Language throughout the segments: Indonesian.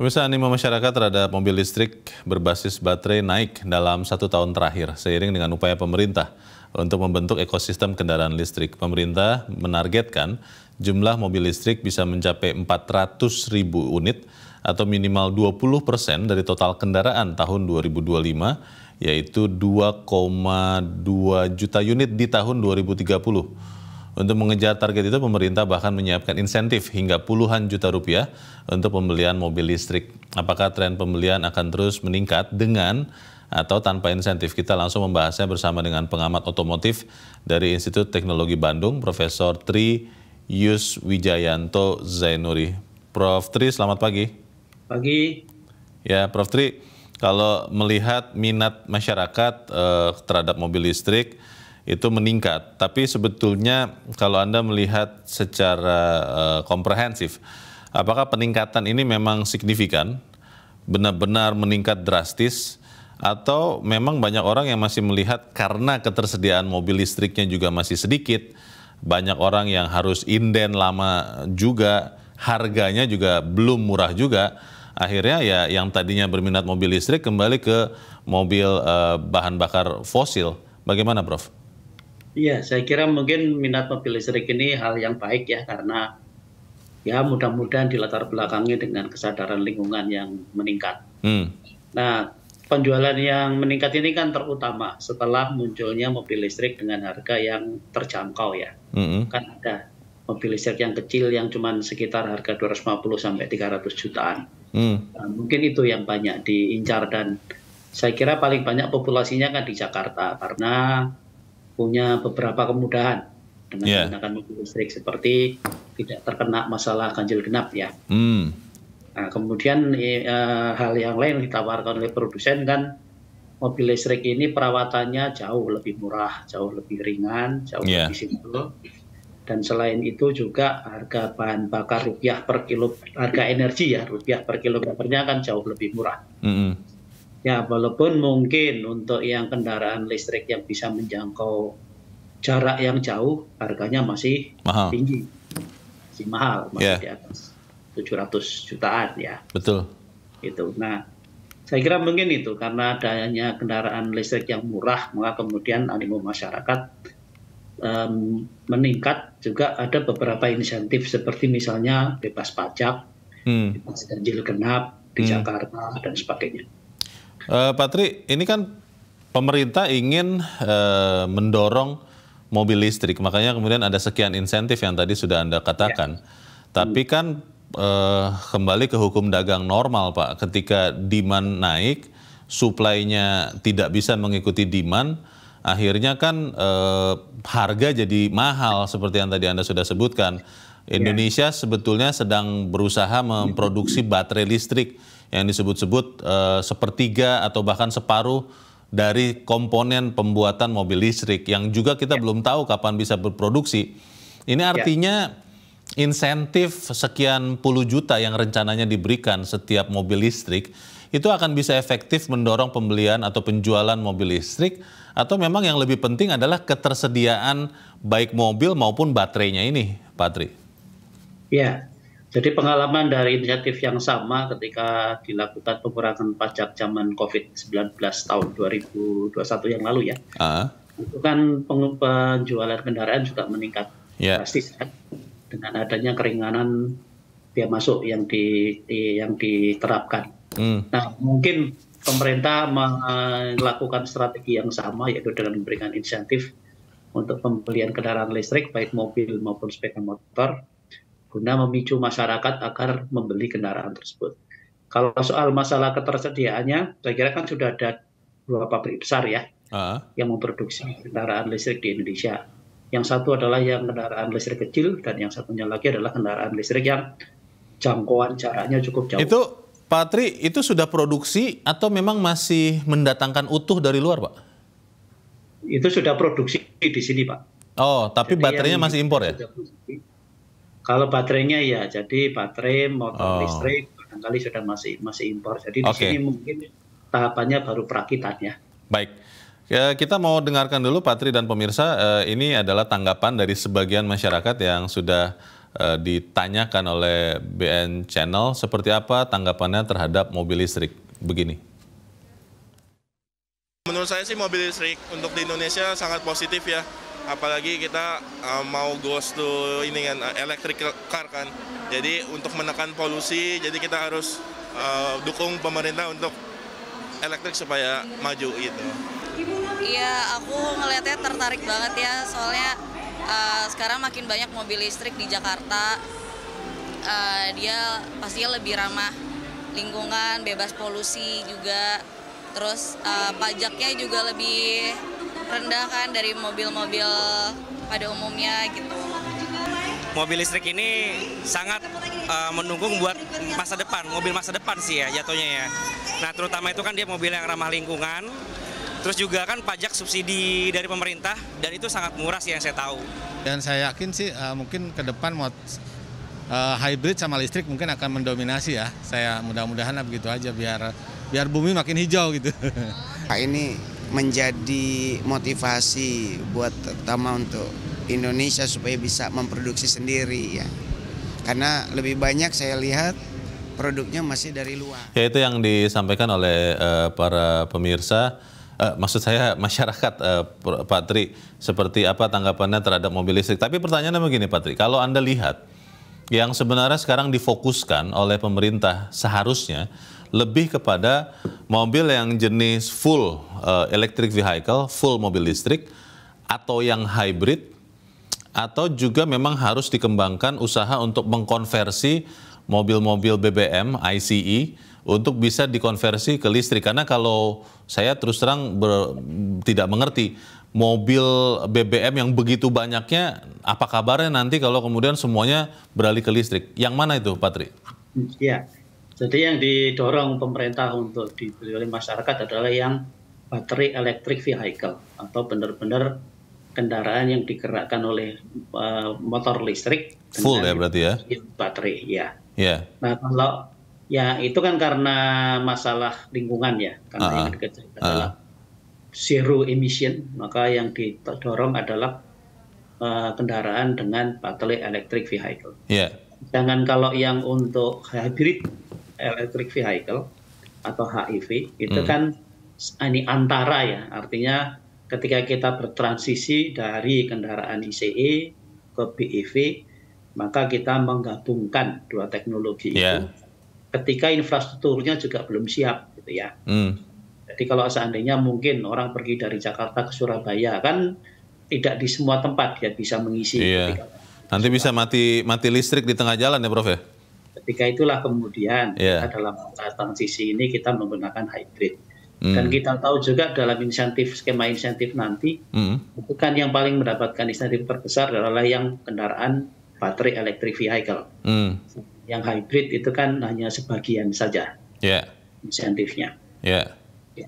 Pemirsa animo masyarakat terhadap mobil listrik berbasis baterai naik dalam satu tahun terakhir seiring dengan upaya pemerintah untuk membentuk ekosistem kendaraan listrik. Pemerintah menargetkan jumlah mobil listrik bisa mencapai 400 ribu unit atau minimal 20 persen dari total kendaraan tahun 2025 yaitu 2,2 juta unit di tahun 2030. Untuk mengejar target itu pemerintah bahkan menyiapkan insentif hingga puluhan juta rupiah untuk pembelian mobil listrik. Apakah tren pembelian akan terus meningkat dengan atau tanpa insentif. Kita langsung membahasnya bersama dengan pengamat otomotif dari Institut Teknologi Bandung, Profesor Tri Yus Wijayanto Zainuri. Prof Tri, selamat pagi. Pagi. Ya, Prof Tri, kalau melihat minat masyarakat eh, terhadap mobil listrik, itu meningkat. Tapi sebetulnya kalau Anda melihat secara uh, komprehensif, apakah peningkatan ini memang signifikan, benar-benar meningkat drastis, atau memang banyak orang yang masih melihat karena ketersediaan mobil listriknya juga masih sedikit, banyak orang yang harus inden lama juga, harganya juga belum murah juga, akhirnya ya yang tadinya berminat mobil listrik kembali ke mobil uh, bahan bakar fosil. Bagaimana, Prof? Iya, saya kira mungkin minat mobil listrik ini hal yang baik ya karena ya mudah-mudahan di latar belakangnya dengan kesadaran lingkungan yang meningkat. Hmm. Nah, penjualan yang meningkat ini kan terutama setelah munculnya mobil listrik dengan harga yang terjangkau ya. Hmm. Kan ada mobil listrik yang kecil yang cuma sekitar harga 250 sampai 300 jutaan. Hmm. Nah, mungkin itu yang banyak diincar dan saya kira paling banyak populasinya kan di Jakarta karena punya beberapa kemudahan dengan yeah. menggunakan mobil listrik seperti tidak terkena masalah ganjil genap ya. Mm. Nah, kemudian e, hal yang lain ditawarkan oleh produsen kan mobil listrik ini perawatannya jauh lebih murah, jauh lebih ringan, jauh yeah. lebih simpel. Dan selain itu juga harga bahan bakar rupiah per kilo, harga energi ya rupiah per kilometernya kan jauh lebih murah. Mm -hmm Ya, walaupun mungkin untuk yang kendaraan listrik yang bisa menjangkau jarak yang jauh, harganya masih mahal. tinggi. Masih mahal, masih yeah. di atas 700 jutaan ya. Betul. Itu. Nah, saya kira mungkin itu karena adanya kendaraan listrik yang murah, maka kemudian animo masyarakat um, meningkat. Juga ada beberapa insentif seperti misalnya bebas pajak, hmm. bebas ganjil genap di hmm. Jakarta dan sebagainya. Uh, eh, Pak Tri, ini kan pemerintah ingin uh, mendorong mobil listrik, makanya kemudian ada sekian insentif yang tadi sudah Anda katakan. Ya. Tapi kan uh, kembali ke hukum dagang normal, Pak. Ketika demand naik, suplainya tidak bisa mengikuti demand, akhirnya kan uh, harga jadi mahal seperti yang tadi Anda sudah sebutkan. Ya. Indonesia ya. sebetulnya sedang berusaha memproduksi baterai listrik yang disebut-sebut uh, sepertiga atau bahkan separuh dari komponen pembuatan mobil listrik yang juga kita ya. belum tahu kapan bisa berproduksi. Ini ya. artinya ya. insentif sekian puluh juta yang rencananya diberikan setiap mobil listrik itu akan bisa efektif mendorong pembelian atau penjualan mobil listrik atau memang yang lebih penting adalah ketersediaan baik mobil maupun baterainya ini, Patri. Ya, jadi pengalaman dari inisiatif yang sama ketika dilakukan pengurangan pajak zaman COVID-19 tahun 2021 yang lalu ya. Uh. Itu kan penjualan kendaraan juga meningkat yeah. drastis kan. Dengan adanya keringanan biaya masuk yang di, di yang diterapkan. Mm. Nah, mungkin pemerintah melakukan strategi yang sama yaitu dengan memberikan insentif untuk pembelian kendaraan listrik baik mobil maupun sepeda motor guna memicu masyarakat agar membeli kendaraan tersebut. Kalau soal masalah ketersediaannya, saya kira kan sudah ada dua pabrik besar ya uh. yang memproduksi kendaraan listrik di Indonesia. Yang satu adalah yang kendaraan listrik kecil dan yang satunya lagi adalah kendaraan listrik yang jangkauan jaraknya cukup jauh. Itu Pak Tri, itu sudah produksi atau memang masih mendatangkan utuh dari luar, Pak? Itu sudah produksi di sini, Pak. Oh, tapi Jadi baterainya masih impor ya? Produksi kalau baterainya ya, jadi baterai motor oh. listrik barangkali sudah masih masih impor. Jadi okay. di sini mungkin tahapannya baru perakitan ya. Baik. Ya, kita mau dengarkan dulu Patri dan pemirsa, eh, ini adalah tanggapan dari sebagian masyarakat yang sudah eh, ditanyakan oleh BN Channel seperti apa tanggapannya terhadap mobil listrik. Begini. Menurut saya sih mobil listrik untuk di Indonesia sangat positif ya apalagi kita uh, mau go to ini kan uh, electric car kan. Jadi untuk menekan polusi, jadi kita harus uh, dukung pemerintah untuk elektrik supaya maju gitu. Iya, aku ngelihatnya tertarik banget ya, soalnya uh, sekarang makin banyak mobil listrik di Jakarta. Uh, dia pastinya lebih ramah lingkungan, bebas polusi juga. Terus uh, pajaknya juga lebih rendah kan dari mobil-mobil pada umumnya gitu. Mobil listrik ini sangat uh, mendukung buat masa depan, mobil masa depan sih ya jatuhnya ya. Nah terutama itu kan dia mobil yang ramah lingkungan, Terus juga kan pajak subsidi dari pemerintah dan itu sangat murah sih yang saya tahu. Dan saya yakin sih uh, mungkin ke depan mod uh, hybrid sama listrik mungkin akan mendominasi ya. Saya mudah-mudahan begitu aja biar biar bumi makin hijau gitu. Nah, ini menjadi motivasi buat terutama untuk Indonesia supaya bisa memproduksi sendiri ya. Karena lebih banyak saya lihat produknya masih dari luar. Ya itu yang disampaikan oleh uh, para pemirsa uh, maksud saya masyarakat uh, Pak Tri seperti apa tanggapannya terhadap mobil listrik. Tapi pertanyaannya begini Pak Tri, kalau Anda lihat yang sebenarnya sekarang difokuskan oleh pemerintah seharusnya lebih kepada mobil yang jenis full uh, electric vehicle, full mobil listrik, atau yang hybrid, atau juga memang harus dikembangkan usaha untuk mengkonversi mobil-mobil BBM ICE untuk bisa dikonversi ke listrik karena kalau saya terus terang ber, tidak mengerti mobil BBM yang begitu banyaknya apa kabarnya nanti kalau kemudian semuanya beralih ke listrik yang mana itu Patri? Ya jadi yang didorong pemerintah untuk dibeli oleh masyarakat adalah yang baterai elektrik vehicle atau benar-benar kendaraan yang digerakkan oleh uh, motor listrik full ya berarti ya baterai ya. Yeah. Nah kalau ya itu kan karena masalah lingkungan ya karena uh ah, -huh. Ah. yang dikejar ah. adalah uh -huh. zero emission maka yang didorong adalah uh, kendaraan dengan baterai elektrik vehicle. Yeah. Ya. Jangan kalau yang untuk hybrid electric vehicle atau HEV itu hmm. kan ini antara ya artinya ketika kita bertransisi dari kendaraan ICE ke BEV maka kita menggabungkan dua teknologi yeah. itu ya. ketika infrastrukturnya juga belum siap gitu ya hmm. jadi kalau seandainya mungkin orang pergi dari Jakarta ke Surabaya kan tidak di semua tempat ya bisa mengisi yeah. Iya. nanti bisa mati mati listrik di tengah jalan ya Prof ya Ketika itulah kemudian yeah. kita dalam transisi ini kita menggunakan hybrid. Mm. Dan kita tahu juga dalam insentif skema insentif nanti, mm. itu kan yang paling mendapatkan insentif terbesar adalah yang kendaraan baterai elektrik vehicle. Mm. Yang hybrid itu kan hanya sebagian saja yeah. insentifnya. Yeah. yeah.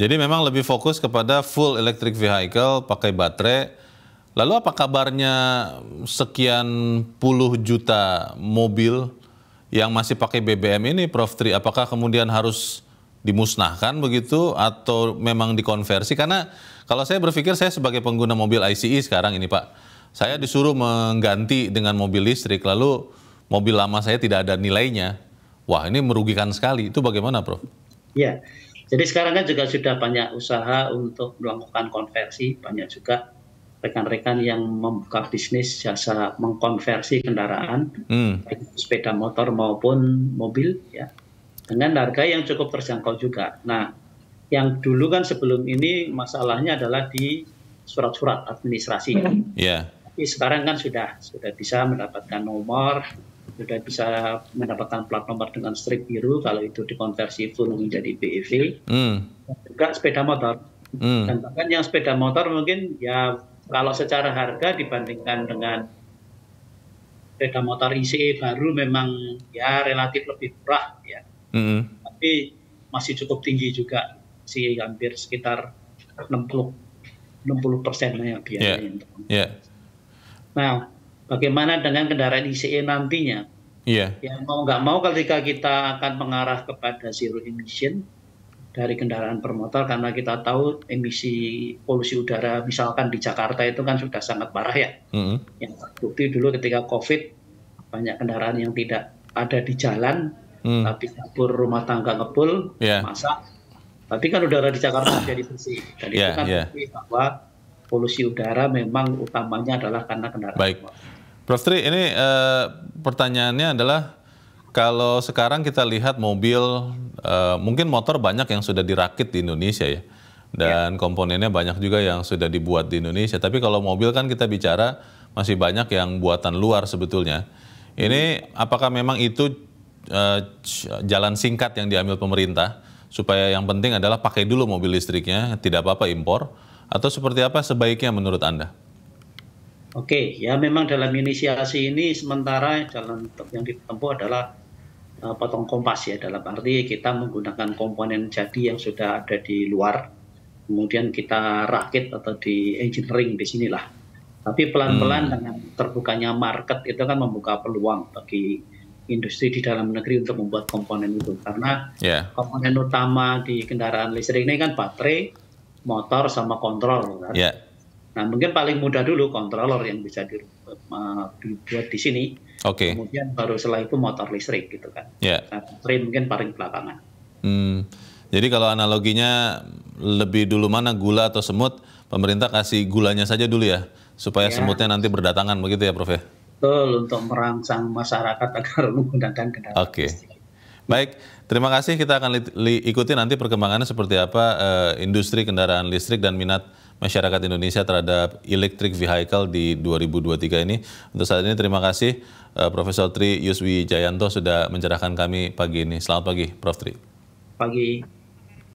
Jadi memang lebih fokus kepada full electric vehicle pakai baterai Lalu apa kabarnya sekian puluh juta mobil yang masih pakai BBM ini Prof. Tri? Apakah kemudian harus dimusnahkan begitu atau memang dikonversi? Karena kalau saya berpikir saya sebagai pengguna mobil ICE sekarang ini Pak, saya disuruh mengganti dengan mobil listrik lalu mobil lama saya tidak ada nilainya. Wah ini merugikan sekali. Itu bagaimana Prof? Iya. jadi sekarang kan juga sudah banyak usaha untuk melakukan konversi, banyak juga rekan-rekan yang membuka bisnis jasa mengkonversi kendaraan hmm. baik sepeda motor maupun mobil ya dengan harga yang cukup terjangkau juga. Nah, yang dulu kan sebelum ini masalahnya adalah di surat-surat administrasi. Iya. Hmm. Yeah. Tapi sekarang kan sudah sudah bisa mendapatkan nomor, sudah bisa mendapatkan plat nomor dengan strip biru kalau itu dikonversi full menjadi BEV. Mm. Juga sepeda motor. Mm. Dan bahkan yang sepeda motor mungkin ya kalau secara harga dibandingkan dengan sepeda motor ICE baru memang ya relatif lebih murah ya. Mm -hmm. Tapi masih cukup tinggi juga sih hampir sekitar 60 60 persen ya biayanya. Yeah. Yeah. Nah, bagaimana dengan kendaraan ICE nantinya? Yeah. Ya mau nggak mau ketika kita akan mengarah kepada zero emission, dari kendaraan bermotor karena kita tahu emisi polusi udara misalkan di Jakarta itu kan sudah sangat parah ya. Mm-hmm. Yang terbukti dulu ketika COVID banyak kendaraan yang tidak ada di jalan, mm. tapi dapur rumah tangga ngebul, yeah. masak. Tapi kan udara di Jakarta jadi bersih. Dan yeah, itu kan yeah. bukti bahwa polusi udara memang utamanya adalah karena kendaraan. Baik. Prof Tri, ini uh, pertanyaannya adalah kalau sekarang kita lihat mobil, uh, mungkin motor banyak yang sudah dirakit di Indonesia ya, ya. dan ya. komponennya banyak juga yang sudah dibuat di Indonesia. Tapi kalau mobil kan kita bicara masih banyak yang buatan luar sebetulnya. Ini apakah memang itu uh, jalan singkat yang diambil pemerintah supaya yang penting adalah pakai dulu mobil listriknya, tidak apa-apa impor, atau seperti apa sebaiknya menurut anda? Oke, ya memang dalam inisiasi ini sementara jalan yang ditempuh adalah Eh, potong kompas ya dalam arti kita menggunakan komponen jadi yang sudah ada di luar kemudian kita rakit atau di engineering di sinilah tapi pelan-pelan hmm. dengan terbukanya market itu kan membuka peluang bagi industri di dalam negeri untuk membuat komponen itu karena yeah. komponen utama di kendaraan listrik ini kan baterai, motor sama kontrol kan. Yeah. Nah mungkin paling mudah dulu kontroler yang bisa eh, dibuat di sini Okay. Kemudian baru setelah itu motor listrik gitu kan. Yeah. Nah, mungkin paling belakangan. Hmm. Jadi kalau analoginya lebih dulu mana gula atau semut, pemerintah kasih gulanya saja dulu ya, supaya yeah. semutnya nanti berdatangan begitu ya, Prof ya. Betul untuk merangsang masyarakat agar menggunakan kendaraan Oke. Okay. Baik, terima kasih. Kita akan ikuti nanti perkembangannya seperti apa uh, industri kendaraan listrik dan minat masyarakat Indonesia terhadap electric vehicle di 2023 ini. Untuk saat ini terima kasih uh, Profesor Tri Yuswi Jayanto sudah mencerahkan kami pagi ini. Selamat pagi, Prof Tri. Pagi.